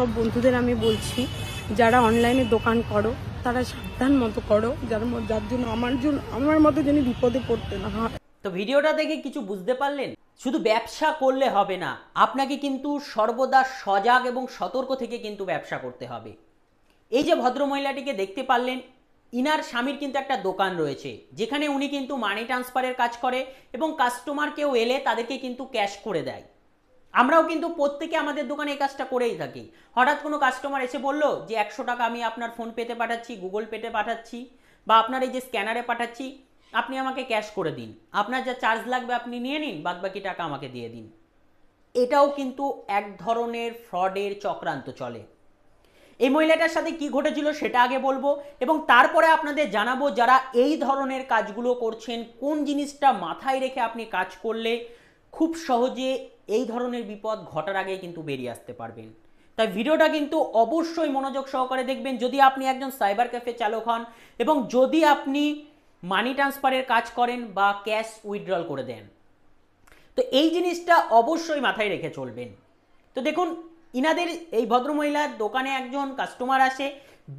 সব বন্ধুদের আমি বলছি যারা অনলাইনে দোকান করো তারা সাবধান মতো করো যার যার জন্য আমার জন্য আমার মতো যেন বিপদে পড়তে না হয় তো ভিডিওটা দেখে কিছু বুঝতে পারলেন শুধু ব্যবসা করলে হবে না আপনাকে কিন্তু সর্বদা সজাগ এবং সতর্ক থেকে কিন্তু ব্যবসা করতে হবে এই যে ভদ্র মহিলাটিকে দেখতে পারলেন ইনার স্বামীর কিন্তু একটা দোকান রয়েছে যেখানে উনি কিন্তু মানি ট্রান্সফারের কাজ করে এবং কাস্টমার কেউ এলে তাদেরকে কিন্তু ক্যাশ করে দেয় আমরাও কিন্তু প্রত্যেকে আমাদের দোকানে এই কাজটা করেই থাকি হঠাৎ কোনো কাস্টমার এসে বলল যে একশো টাকা আমি আপনার ফোন পেতে পাঠাচ্ছি গুগল পেতে পাঠাচ্ছি বা আপনার এই যে স্ক্যানারে পাঠাচ্ছি আপনি আমাকে ক্যাশ করে দিন আপনার যা চার্জ লাগবে আপনি নিয়ে নিন বাদবাকি টাকা আমাকে দিয়ে দিন এটাও কিন্তু এক ধরনের ফ্রডের চক্রান্ত চলে এই মহিলাটার সাথে কি ঘটেছিল সেটা আগে বলবো এবং তারপরে আপনাদের জানাবো যারা এই ধরনের কাজগুলো করছেন কোন জিনিসটা মাথায় রেখে আপনি কাজ করলে খুব সহজে এই ধরনের বিপদ ঘটার আগে কিন্তু বেরিয়ে আসতে পারবেন তাই ভিডিওটা কিন্তু অবশ্যই মনোযোগ সহকারে দেখবেন যদি আপনি একজন সাইবার ক্যাফে চালক হন এবং যদি আপনি মানি ট্রান্সফারের কাজ করেন বা ক্যাশ উইথড্রল করে দেন তো এই জিনিসটা অবশ্যই মাথায় রেখে চলবেন তো দেখুন ইনাদের এই ভদ্রমহিলার দোকানে একজন কাস্টমার আসে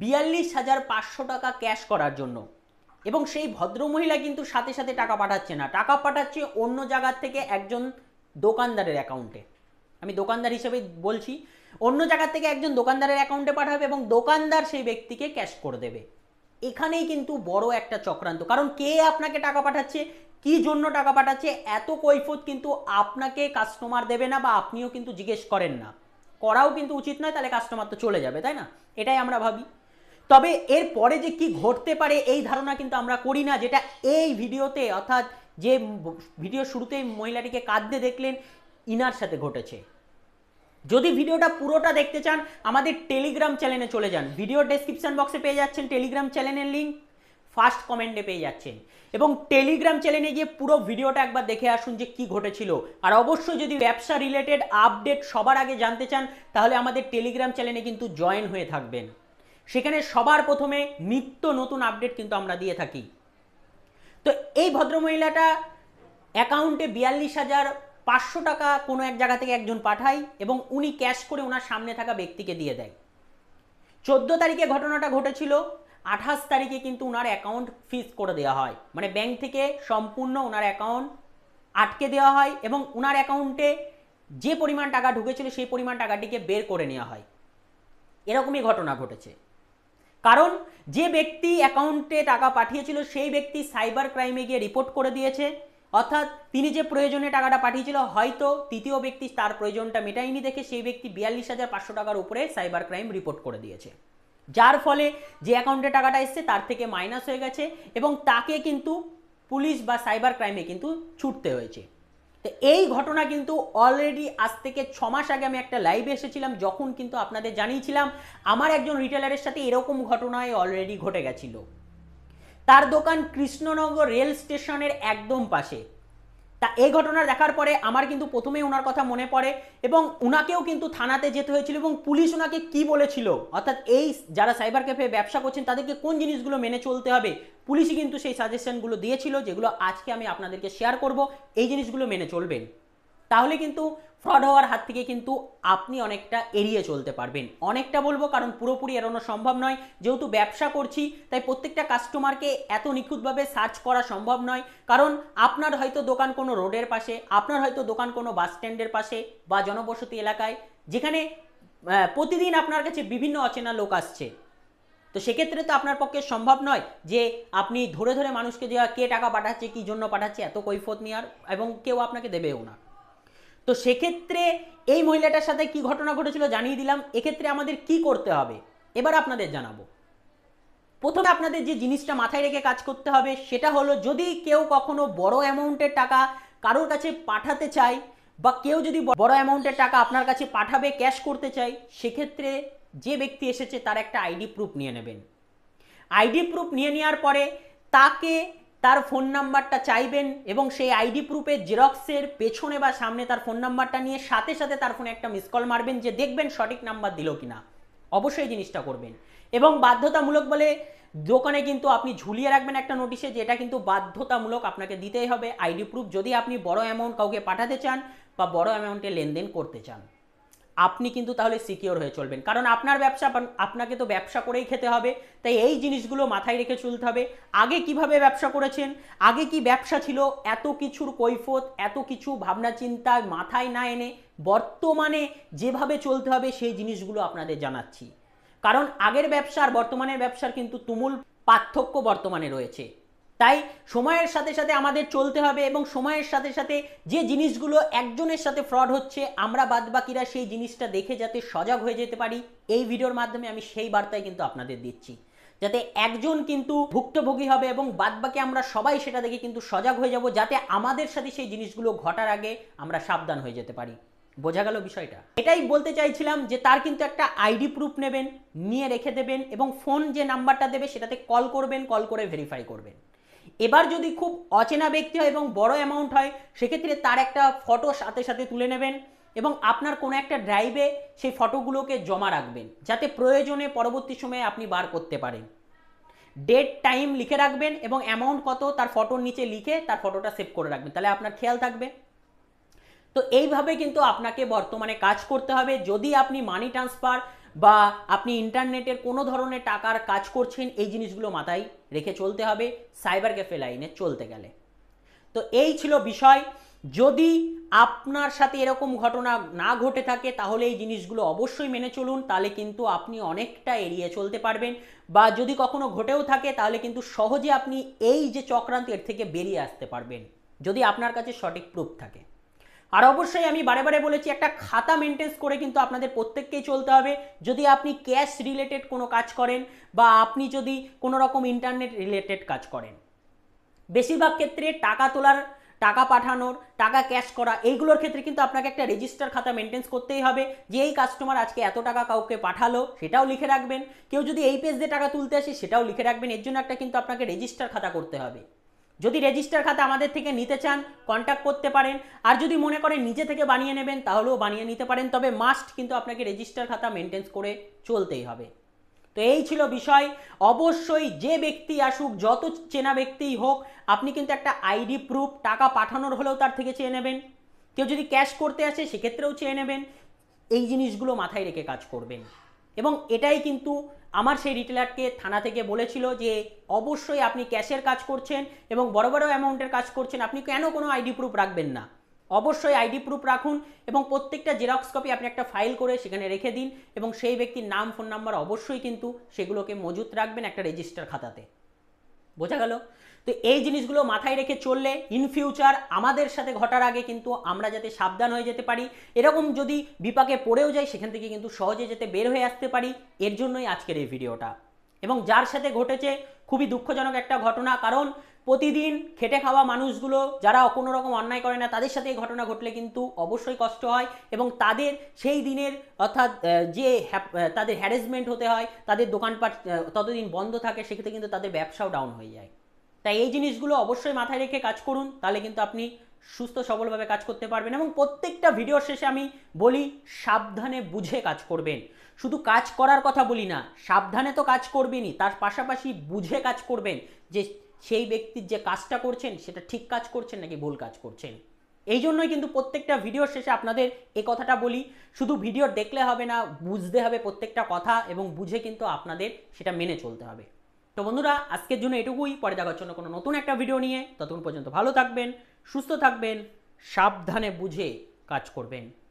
বিয়াল্লিশ হাজার পাঁচশো টাকা ক্যাশ করার জন্য এবং সেই ভদ্রমহিলা কিন্তু সাথে সাথে টাকা পাঠাচ্ছে না টাকা পাঠাচ্ছে অন্য জায়গার থেকে একজন দোকানদারের অ্যাকাউন্টে আমি দোকানদার হিসেবে বলছি অন্য জায়গার থেকে একজন দোকানদারের অ্যাকাউন্টে পাঠাবে এবং দোকানদার সেই ব্যক্তিকে ক্যাশ করে দেবে এখানেই কিন্তু বড় একটা চক্রান্ত কারণ কে আপনাকে টাকা পাঠাচ্ছে কি জন্য টাকা পাঠাচ্ছে এত কৈফত কিন্তু আপনাকে কাস্টমার দেবে না বা আপনিও কিন্তু জিজ্ঞেস করেন না করাও কিন্তু উচিত নয় তাহলে কাস্টমার তো চলে যাবে তাই না এটাই আমরা ভাবি তবে এর পরে যে কি ঘটতে পারে এই ধারণা কিন্তু আমরা করি না যেটা এই ভিডিওতে অর্থাৎ যে ভিডিও শুরুতেই মহিলাটিকে কাঁদতে দেখলেন ইনার সাথে ঘটেছে যদি ভিডিওটা পুরোটা দেখতে চান আমাদের টেলিগ্রাম চ্যানেলে চলে যান ভিডিও ডেসক্রিপশান বক্সে পেয়ে যাচ্ছেন টেলিগ্রাম চ্যানেলের লিঙ্ক ফার্স্ট কমেন্টে পেয়ে যাচ্ছেন এবং টেলিগ্রাম চ্যানেলে গিয়ে পুরো ভিডিওটা একবার দেখে আসুন যে কি ঘটেছিল আর অবশ্যই যদি ব্যবসা রিলেটেড আপডেট সবার আগে জানতে চান তাহলে আমাদের টেলিগ্রাম চ্যানেলে কিন্তু জয়েন হয়ে থাকবেন সেখানে সবার প্রথমে নিত্য নতুন আপডেট কিন্তু আমরা দিয়ে থাকি তো এই ভদ্রমহিলাটা অ্যাকাউন্টে বিয়াল্লিশ হাজার পাঁচশো টাকা কোনো এক জায়গা থেকে একজন পাঠায় এবং উনি ক্যাশ করে ওনার সামনে থাকা ব্যক্তিকে দিয়ে দেয় চোদ্দ তারিখে ঘটনাটা ঘটেছিল আঠাশ তারিখে কিন্তু ওনার অ্যাকাউন্ট ফিজ করে দেওয়া হয় মানে ব্যাংক থেকে সম্পূর্ণ ওনার অ্যাকাউন্ট আটকে দেওয়া হয় এবং ওনার অ্যাকাউন্টে যে পরিমাণ টাকা ঢুকেছিল সেই পরিমাণ টাকাটিকে বের করে নেওয়া হয় এরকমই ঘটনা ঘটেছে কারণ যে ব্যক্তি অ্যাকাউন্টে টাকা পাঠিয়েছিল সেই ব্যক্তি সাইবার ক্রাইমে গিয়ে রিপোর্ট করে দিয়েছে অর্থাৎ তিনি যে প্রয়োজনে টাকাটা পাঠিয়েছিল হয়তো তৃতীয় ব্যক্তি তার প্রয়োজনটা মেটায়নি দেখে সেই ব্যক্তি বিয়াল্লিশ হাজার পাঁচশো টাকার উপরে সাইবার ক্রাইম রিপোর্ট করে দিয়েছে যার ফলে যে অ্যাকাউন্টে টাকাটা এসছে তার থেকে মাইনাস হয়ে গেছে এবং তাকে কিন্তু পুলিশ বা সাইবার ক্রাইমে কিন্তু ছুটতে হয়েছে তো এই ঘটনা কিন্তু অলরেডি আজ থেকে ছ মাস আগে আমি একটা লাইভে এসেছিলাম যখন কিন্তু আপনাদের জানিয়েছিলাম আমার একজন রিটেলারের সাথে এরকম ঘটনায় অলরেডি ঘটে গেছিল তার দোকান কৃষ্ণনগর রেল স্টেশনের একদম পাশে তা এই ঘটনা দেখার পরে আমার কিন্তু প্রথমেই ওনার কথা মনে পড়ে এবং ওনাকেও কিন্তু থানাতে যেতে হয়েছিল এবং পুলিশ ওনাকে কি বলেছিল অর্থাৎ এই যারা সাইবার ক্যাফে ব্যবসা করছেন তাদেরকে কোন জিনিসগুলো মেনে চলতে হবে পুলিশই কিন্তু সেই সাজেশনগুলো দিয়েছিল যেগুলো আজকে আমি আপনাদেরকে শেয়ার করব এই জিনিসগুলো মেনে চলবেন তাহলে কিন্তু ফ্রড হওয়ার হাত থেকে কিন্তু আপনি অনেকটা এড়িয়ে চলতে পারবেন অনেকটা বলবো কারণ পুরোপুরি এড়ানো সম্ভব নয় যেহেতু ব্যবসা করছি তাই প্রত্যেকটা কাস্টমারকে এত নিখুঁতভাবে সার্চ করা সম্ভব নয় কারণ আপনার হয়তো দোকান কোনো রোডের পাশে আপনার হয়তো দোকান কোনো বাস স্ট্যান্ডের পাশে বা জনবসতি এলাকায় যেখানে প্রতিদিন আপনার কাছে বিভিন্ন অচেনা লোক আসছে তো সেক্ষেত্রে তো আপনার পক্ষে সম্ভব নয় যে আপনি ধরে ধরে মানুষকে যে কে টাকা পাঠাচ্ছে কী জন্য পাঠাচ্ছে এত কৈফত নেওয়ার এবং কেউ আপনাকে দেবেও না তো সেক্ষেত্রে এই মহিলাটার সাথে কি ঘটনা ঘটেছিল জানিয়ে দিলাম এক্ষেত্রে আমাদের কি করতে হবে এবার আপনাদের জানাবো প্রথমে আপনাদের যে জিনিসটা মাথায় রেখে কাজ করতে হবে সেটা হলো যদি কেউ কখনো বড় অ্যামাউন্টের টাকা কারোর কাছে পাঠাতে চায় বা কেউ যদি বড় অ্যামাউন্টের টাকা আপনার কাছে পাঠাবে ক্যাশ করতে চায় সেক্ষেত্রে যে ব্যক্তি এসেছে তার একটা আইডি প্রুফ নিয়ে নেবেন আইডি প্রুফ নিয়ে নেওয়ার পরে তাকে তার ফোন নাম্বারটা চাইবেন এবং সেই আইডি প্রুফের জেরক্সের পেছনে বা সামনে তার ফোন নাম্বারটা নিয়ে সাথে সাথে তার ফোনে একটা মিস কল মারবেন যে দেখবেন সঠিক নাম্বার দিল কিনা অবশ্যই জিনিসটা করবেন এবং বাধ্যতামূলক বলে দোকানে কিন্তু আপনি ঝুলিয়ে রাখবেন একটা নোটিশে যে এটা কিন্তু বাধ্যতামূলক আপনাকে দিতেই হবে আইডি প্রুফ যদি আপনি বড় অ্যামাউন্ট কাউকে পাঠাতে চান বা বড় অ্যামাউন্টে লেনদেন করতে চান আপনি কিন্তু তাহলে সিকিওর হয়ে চলবেন কারণ আপনার ব্যবসা আপনাকে তো ব্যবসা করেই খেতে হবে তাই এই জিনিসগুলো মাথায় রেখে চলতে হবে আগে কিভাবে ব্যবসা করেছেন আগে কি ব্যবসা ছিল এত কিছুর কৈফত এত কিছু ভাবনা চিন্তা মাথায় না এনে বর্তমানে যেভাবে চলতে হবে সেই জিনিসগুলো আপনাদের জানাচ্ছি কারণ আগের ব্যবসা আর বর্তমানের ব্যবসার কিন্তু তুমুল পার্থক্য বর্তমানে রয়েছে তাই সময়ের সাথে সাথে আমাদের চলতে হবে এবং সময়ের সাথে সাথে যে জিনিসগুলো একজনের সাথে ফ্রড হচ্ছে আমরা বাদবাকিরা সেই জিনিসটা দেখে যাতে সজাগ হয়ে যেতে পারি এই ভিডিওর মাধ্যমে আমি সেই বার্তায় কিন্তু আপনাদের দিচ্ছি যাতে একজন কিন্তু ভুক্তভোগী হবে এবং বাদবাকি আমরা সবাই সেটা দেখে কিন্তু সজাগ হয়ে যাব যাতে আমাদের সাথে সেই জিনিসগুলো ঘটার আগে আমরা সাবধান হয়ে যেতে পারি বোঝা গেল বিষয়টা এটাই বলতে চাইছিলাম যে তার কিন্তু একটা আইডি প্রুফ নেবেন নিয়ে রেখে দেবেন এবং ফোন যে নাম্বারটা দেবে সেটাতে কল করবেন কল করে ভেরিফাই করবেন এবার যদি খুব অচেনা ব্যক্তি হয় এবং বড় অ্যামাউন্ট হয় সেক্ষেত্রে তার একটা ফটো সাথে সাথে তুলে নেবেন এবং আপনার কোনো একটা ড্রাইভে সেই ফটোগুলোকে জমা রাখবেন যাতে প্রয়োজনে পরবর্তী সময়ে আপনি বার করতে পারেন ডেট টাইম লিখে রাখবেন এবং অ্যামাউন্ট কত তার ফটোর নিচে লিখে তার ফটোটা সেভ করে রাখবেন তাহলে আপনার খেয়াল থাকবে তো এইভাবে কিন্তু আপনাকে বর্তমানে কাজ করতে হবে যদি আপনি মানি ট্রান্সফার বা আপনি ইন্টারনেটের কোনো ধরনের টাকার কাজ করছেন এই জিনিসগুলো মাথায় রেখে চলতে হবে সাইবার ক্যাফে লাইনে চলতে গেলে তো এই ছিল বিষয় যদি আপনার সাথে এরকম ঘটনা না ঘটে থাকে তাহলে এই জিনিসগুলো অবশ্যই মেনে চলুন তাহলে কিন্তু আপনি অনেকটা এড়িয়ে চলতে পারবেন বা যদি কখনো ঘটেও থাকে তাহলে কিন্তু সহজে আপনি এই যে চক্রান্ত এর থেকে বেরিয়ে আসতে পারবেন যদি আপনার কাছে সঠিক প্রুফ থাকে আর অবশ্যই আমি বারে বারে বলেছি একটা খাতা মেনটেন্স করে কিন্তু আপনাদের প্রত্যেককেই চলতে হবে যদি আপনি ক্যাশ রিলেটেড কোনো কাজ করেন বা আপনি যদি কোনো রকম ইন্টারনেট রিলেটেড কাজ করেন বেশিরভাগ ক্ষেত্রে টাকা তোলার টাকা পাঠানোর টাকা ক্যাশ করা এইগুলোর ক্ষেত্রে কিন্তু আপনাকে একটা রেজিস্টার খাতা মেনটেন্স করতেই হবে যে এই কাস্টমার আজকে এত টাকা কাউকে পাঠালো সেটাও লিখে রাখবেন কেউ যদি এই পেজ দিয়ে টাকা তুলতে আসে সেটাও লিখে রাখবেন এর জন্য একটা কিন্তু আপনাকে রেজিস্টার খাতা করতে হবে যদি রেজিস্টার খাতা আমাদের থেকে নিতে চান কন্ট্যাক্ট করতে পারেন আর যদি মনে করেন নিজে থেকে বানিয়ে নেবেন তাহলেও বানিয়ে নিতে পারেন তবে মাস্ট কিন্তু আপনাকে রেজিস্টার খাতা মেনটেন্স করে চলতেই হবে তো এই ছিল বিষয় অবশ্যই যে ব্যক্তি আসুক যত চেনা ব্যক্তিই হোক আপনি কিন্তু একটা আইডি প্রুফ টাকা পাঠানোর হলেও তার থেকে চেয়ে নেবেন কেউ যদি ক্যাশ করতে আসে সেক্ষেত্রেও চেয়ে নেবেন এই জিনিসগুলো মাথায় রেখে কাজ করবেন এবং এটাই কিন্তু আমার সেই রিটেলারকে থানা থেকে বলেছিল যে অবশ্যই আপনি ক্যাশের কাজ করছেন এবং বড় বড় অ্যামাউন্টের কাজ করছেন আপনি কেন কোনো আইডি প্রুফ রাখবেন না অবশ্যই আইডি প্রুফ রাখুন এবং প্রত্যেকটা জেরক্স কপি আপনি একটা ফাইল করে সেখানে রেখে দিন এবং সেই ব্যক্তির নাম ফোন নাম্বার অবশ্যই কিন্তু সেগুলোকে মজুত রাখবেন একটা রেজিস্টার খাতাতে বোঝা গেল তো এই জিনিসগুলো মাথায় রেখে চললে ইন ফিউচার আমাদের সাথে ঘটার আগে কিন্তু আমরা যাতে সাবধান হয়ে যেতে পারি এরকম যদি বিপাকে পড়েও যাই সেখান থেকে কিন্তু সহজে যেতে বের হয়ে আসতে পারি এর জন্যই আজকের এই ভিডিওটা এবং যার সাথে ঘটেছে খুবই দুঃখজনক একটা ঘটনা কারণ প্রতিদিন খেটে খাওয়া মানুষগুলো যারা কোনো রকম অন্যায় করে না তাদের সাথে এই ঘটনা ঘটলে কিন্তু অবশ্যই কষ্ট হয় এবং তাদের সেই দিনের অর্থাৎ যে তাদের হ্যারাসমেন্ট হতে হয় তাদের দোকানপাট ততদিন বন্ধ থাকে সেক্ষেত্রে কিন্তু তাদের ব্যবসাও ডাউন হয়ে যায় তাই এই জিনিসগুলো অবশ্যই মাথায় রেখে কাজ করুন তাহলে কিন্তু আপনি সুস্থ সবলভাবে কাজ করতে পারবেন এবং প্রত্যেকটা ভিডিওর শেষে আমি বলি সাবধানে বুঝে কাজ করবেন শুধু কাজ করার কথা বলি না সাবধানে তো কাজ করবেনই তার পাশাপাশি বুঝে কাজ করবেন যে সেই ব্যক্তির যে কাজটা করছেন সেটা ঠিক কাজ করছেন নাকি ভুল কাজ করছেন এই জন্যই কিন্তু প্রত্যেকটা ভিডিওর শেষে আপনাদের এ কথাটা বলি শুধু ভিডিও দেখলে হবে না বুঝতে হবে প্রত্যেকটা কথা এবং বুঝে কিন্তু আপনাদের সেটা মেনে চলতে হবে তো বন্ধুরা আজকের জন্য এটুকুই পরে দেখার জন্য কোনো নতুন একটা ভিডিও নিয়ে ততক্ষণ পর্যন্ত ভালো থাকবেন সুস্থ থাকবেন সাবধানে বুঝে কাজ করবেন